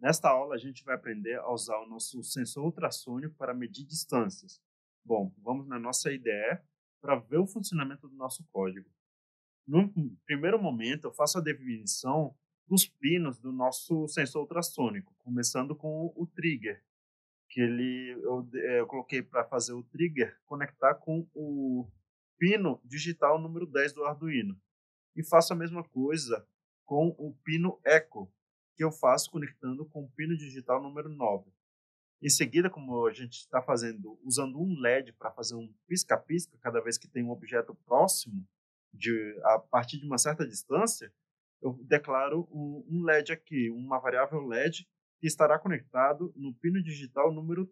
Nesta aula, a gente vai aprender a usar o nosso sensor ultrassônico para medir distâncias. Bom, vamos na nossa IDE para ver o funcionamento do nosso código. No primeiro momento, eu faço a definição dos pinos do nosso sensor ultrassônico, começando com o trigger, que ele eu, eh, eu coloquei para fazer o trigger conectar com o pino digital número 10 do Arduino. E faço a mesma coisa com o pino echo, que eu faço conectando com o pino digital número 9. Em seguida, como a gente está fazendo, usando um LED para fazer um pisca-pisca cada vez que tem um objeto próximo, de, a partir de uma certa distância, eu declaro um, um LED aqui, uma variável LED que estará conectado no pino digital número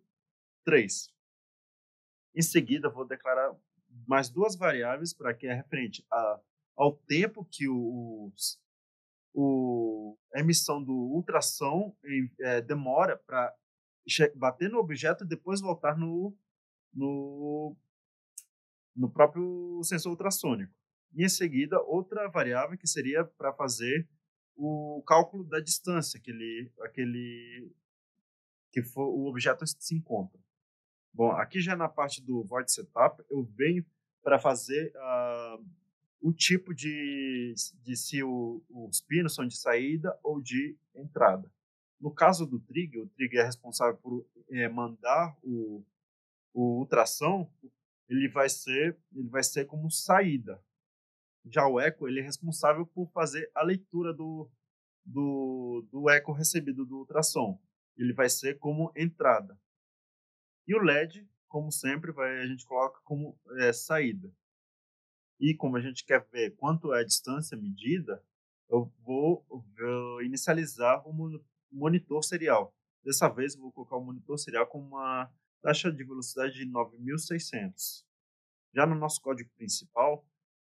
3. Em seguida, vou declarar mais duas variáveis para que é referente a, ao tempo que os, o, a emissão do ultrassom é, demora para bater no objeto e depois voltar no, no, no próprio sensor ultrassônico. E em seguida, outra variável que seria para fazer o cálculo da distância que ele, aquele que for, o objeto se encontra. Bom, aqui já na parte do void setup, eu venho para fazer a uh, o tipo de, de se o, os pinos são de saída ou de entrada. No caso do trig, o trig é responsável por é, mandar o, o ultrassom, ele vai ser ele vai ser como saída. Já o eco ele é responsável por fazer a leitura do, do, do eco recebido do ultrassom. Ele vai ser como entrada. E o LED, como sempre, vai, a gente coloca como é, saída. E como a gente quer ver quanto é a distância medida, eu vou, vou inicializar o monitor serial. Dessa vez, eu vou colocar o monitor serial com uma taxa de velocidade de 9600. Já no nosso código principal,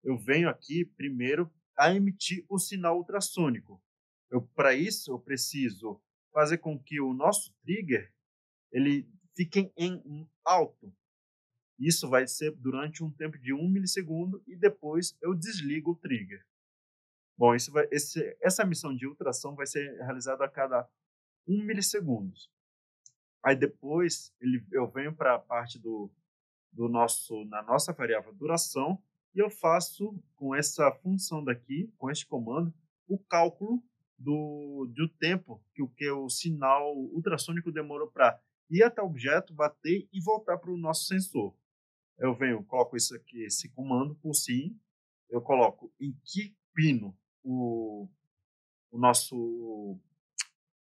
eu venho aqui primeiro a emitir o sinal ultrassônico. Para isso, eu preciso fazer com que o nosso trigger ele fique em alto. Isso vai ser durante um tempo de 1 milissegundo e depois eu desligo o trigger. Bom, vai, esse, essa missão de ultrassom vai ser realizada a cada 1 milissegundo. Aí depois ele, eu venho para a parte do, do nosso, na nossa variável duração e eu faço com essa função daqui, com este comando, o cálculo do, do tempo que o, que o sinal ultrassônico demorou para ir até o objeto, bater e voltar para o nosso sensor eu venho, coloco isso aqui, esse comando por sim, eu coloco em que pino o, o nosso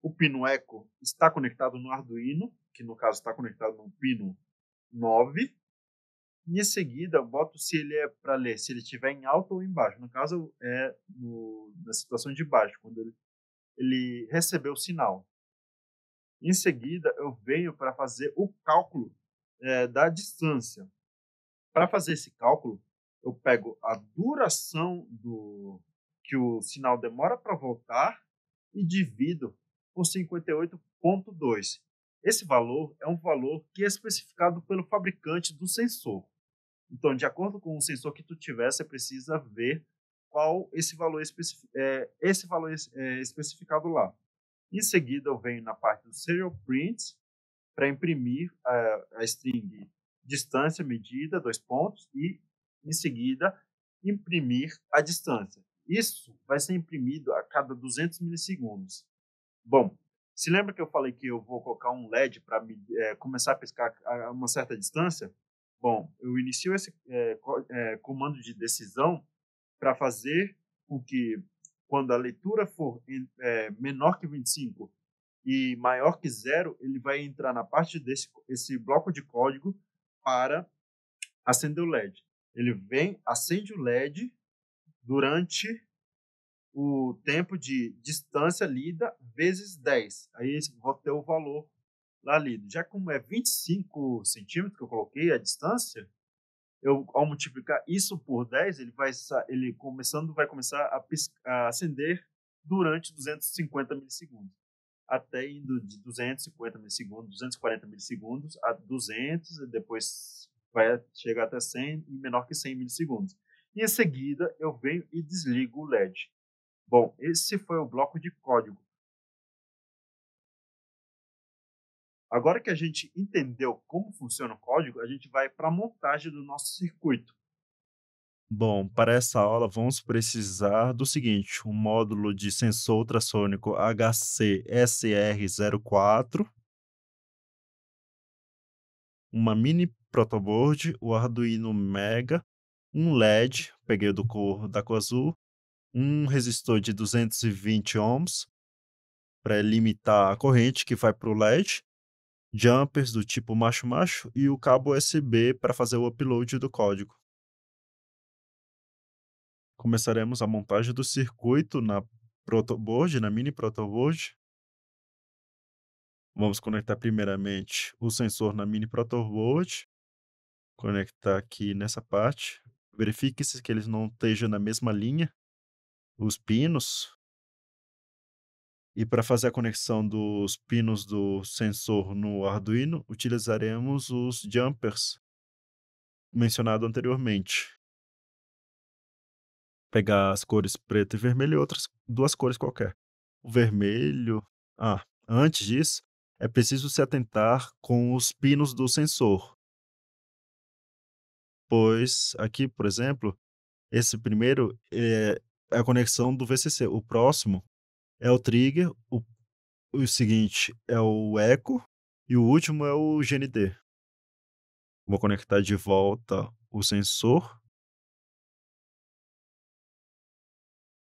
o pino eco está conectado no Arduino, que no caso está conectado no pino 9. E em seguida, eu boto se ele é para ler, se ele estiver em alto ou em baixo. No caso, é no, na situação de baixo, quando ele, ele recebeu o sinal. Em seguida, eu venho para fazer o cálculo é, da distância para fazer esse cálculo, eu pego a duração do que o sinal demora para voltar e divido por 58.2. Esse valor é um valor que é especificado pelo fabricante do sensor. Então, de acordo com o sensor que tu tiver, você precisa ver qual esse valor, especi é, eh, esse valor é, especificado lá. Em seguida, eu venho na parte do serial print para imprimir a, eh, a string distância medida, dois pontos, e em seguida imprimir a distância. Isso vai ser imprimido a cada 200 milissegundos. Bom, se lembra que eu falei que eu vou colocar um LED para é, começar a pescar a uma certa distância? Bom, eu inicio esse é, é, comando de decisão para fazer com que, quando a leitura for é, menor que 25 e maior que zero, ele vai entrar na parte desse esse bloco de código para acender o LED. Ele vem, acende o LED durante o tempo de distância lida vezes 10. Aí vou ter o valor lá lido. Já como é 25 centímetros que eu coloquei a distância, eu ao multiplicar isso por 10, ele vai ele começando vai começar a, piscar, a acender durante 250 milissegundos até indo de 250 milissegundos, 240 milissegundos a 200, e depois vai chegar até 100 e menor que 100 milissegundos. E em seguida eu venho e desligo o LED. Bom, esse foi o bloco de código. Agora que a gente entendeu como funciona o código, a gente vai para a montagem do nosso circuito. Bom, para essa aula vamos precisar do seguinte: um módulo de sensor ultrassônico HCSR04, uma mini protoboard, o Arduino Mega, um LED, peguei do cor da cor azul, um resistor de 220 ohms para limitar a corrente que vai para o LED, jumpers do tipo macho-macho e o cabo USB para fazer o upload do código começaremos a montagem do circuito na protoboard, na mini protoboard. Vamos conectar primeiramente o sensor na mini protoboard, conectar aqui nessa parte. Verifique-se que eles não estejam na mesma linha, os pinos. E para fazer a conexão dos pinos do sensor no Arduino, utilizaremos os jumpers mencionado anteriormente pegar as cores preto e vermelho e outras duas cores qualquer. O vermelho. Ah, antes disso, é preciso se atentar com os pinos do sensor. Pois aqui, por exemplo, esse primeiro eh, é a conexão do VCC. O próximo é o trigger, o, o seguinte é o eco e o último é o GND. Vou conectar de volta o sensor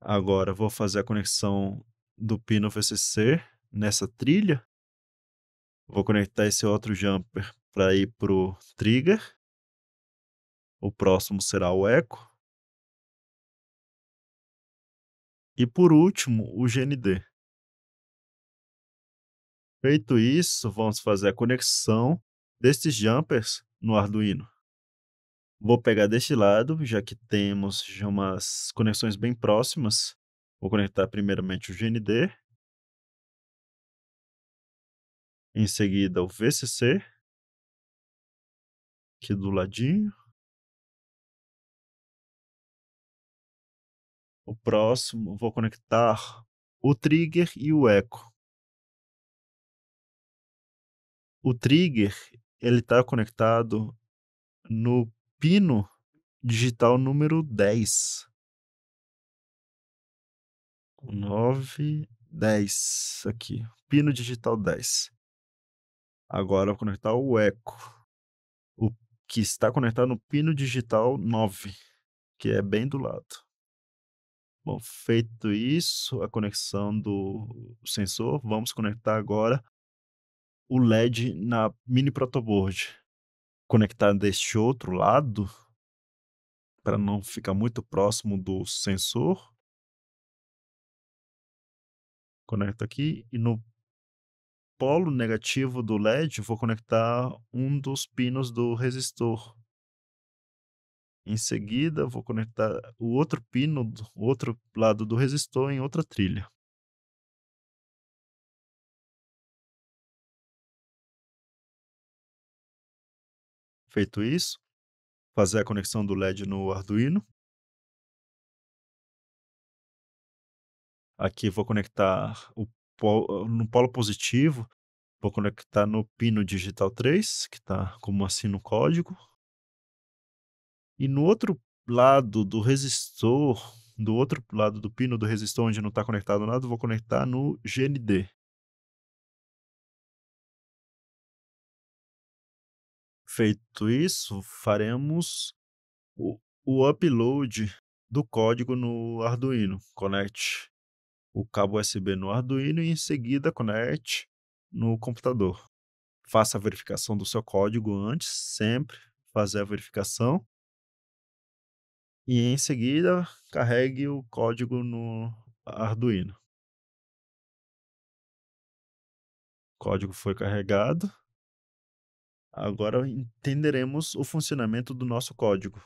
Agora vou fazer a conexão do pino VCC nessa trilha. Vou conectar esse outro jumper para ir para o trigger. O próximo será o eco. E por último, o GND. Feito isso, vamos fazer a conexão destes jumpers no Arduino. Vou pegar deste lado, já que temos já umas conexões bem próximas. Vou conectar primeiramente o GND. Em seguida o VCC. Aqui do ladinho. O próximo, vou conectar o trigger e o eco. O trigger, ele está conectado no pino digital número 10. 9, 10 aqui. Pino digital 10. Agora vou conectar o eco, o que está conectado no pino digital 9, que é bem do lado. Bom, feito isso, a conexão do sensor, vamos conectar agora o LED na mini protoboard conectar deste outro lado para hum. não ficar muito próximo do sensor. Conecto aqui e no polo negativo do LED vou conectar um dos pinos do resistor. Em seguida, vou conectar o outro pino, o outro lado do resistor em outra trilha. Feito isso, fazer a conexão do LED no Arduino. Aqui vou conectar o polo, no polo positivo, vou conectar no pino digital 3, que está como assim no código. E no outro lado do resistor, do outro lado do pino do resistor onde não está conectado nada, vou conectar no GND. Feito isso, faremos o, o upload do código no Arduino. Conecte o cabo USB no Arduino e em seguida conecte no computador. Faça a verificação do seu código antes, sempre fazer a verificação. E em seguida, carregue o código no Arduino. O código foi carregado. Agora entenderemos o funcionamento do nosso código.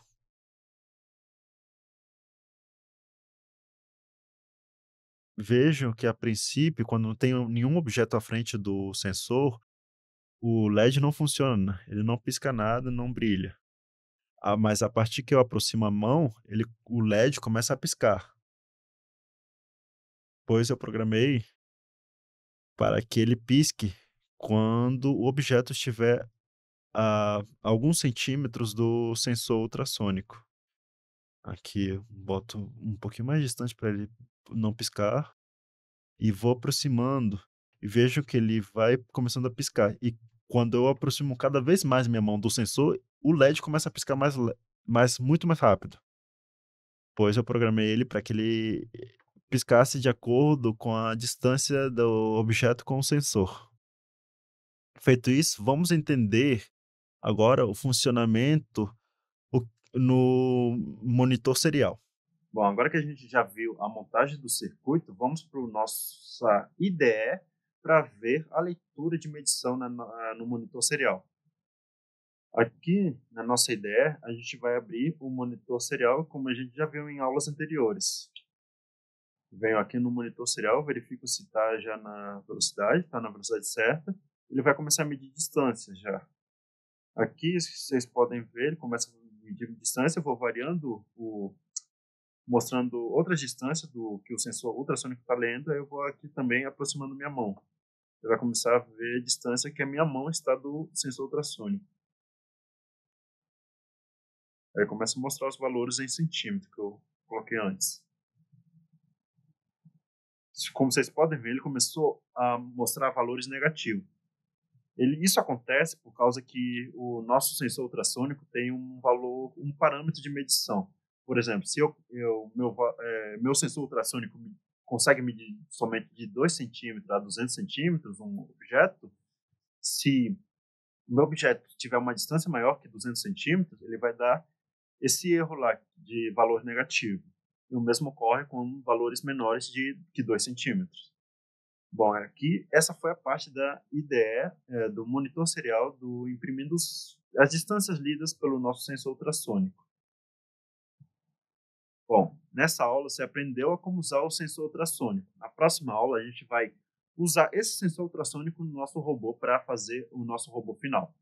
Vejam que, a princípio, quando não tem nenhum objeto à frente do sensor, o LED não funciona, ele não pisca nada, não brilha. Ah, mas a partir que eu aproximo a mão, ele, o LED começa a piscar. Pois eu programei para que ele pisque quando o objeto estiver a alguns centímetros do sensor ultrassônico. Aqui boto um pouquinho mais distante para ele não piscar e vou aproximando e vejo que ele vai começando a piscar e quando eu aproximo cada vez mais minha mão do sensor, o LED começa a piscar mais, mais muito mais rápido. Pois eu programei ele para que ele piscasse de acordo com a distância do objeto com o sensor. Feito isso, vamos entender agora o funcionamento no monitor serial. Bom, agora que a gente já viu a montagem do circuito, vamos para a nossa IDE para ver a leitura de medição na, na, eh, no monitor serial. Aqui na nossa IDE, a gente vai abrir o monitor serial como a gente já viu em aulas anteriores. Venho aqui no monitor serial, verifico se está já na velocidade, está na velocidade certa. Ele vai começar a medir distância já. Aqui vocês podem ver, ele começa a medir distância, eu vou variando o mostrando outras distâncias do que o sensor ultrassônico está lendo, eu vou aqui também aproximando minha mão. Ele vai começar a ver a distância que a minha mão está do sensor ultrassônico. Aí começa a mostrar os valores em centímetro que eu coloquei antes. Como vocês podem ver, ele começou a mostrar valores negativos. Ele, isso acontece por causa que o nosso sensor ultrassônico tem um valor, um parâmetro de medição. Por exemplo, se eu, eu meu, é, meu sensor ultrassônico consegue medir somente de 2 centímetros a 200 centímetros um objeto, se o meu objeto tiver uma distância maior que 200 centímetros, ele vai dar esse erro lá de valor negativo. E o mesmo ocorre com valores menores de que 2 centímetros. Bom, aqui essa foi a parte da IDE, é, do monitor serial, do imprimindo as distâncias lidas pelo nosso sensor ultrassônico. Bom, nessa aula você aprendeu a como usar o sensor ultrassônico. Na próxima aula a gente vai usar esse sensor ultrassônico no nosso robô para fazer o nosso robô final.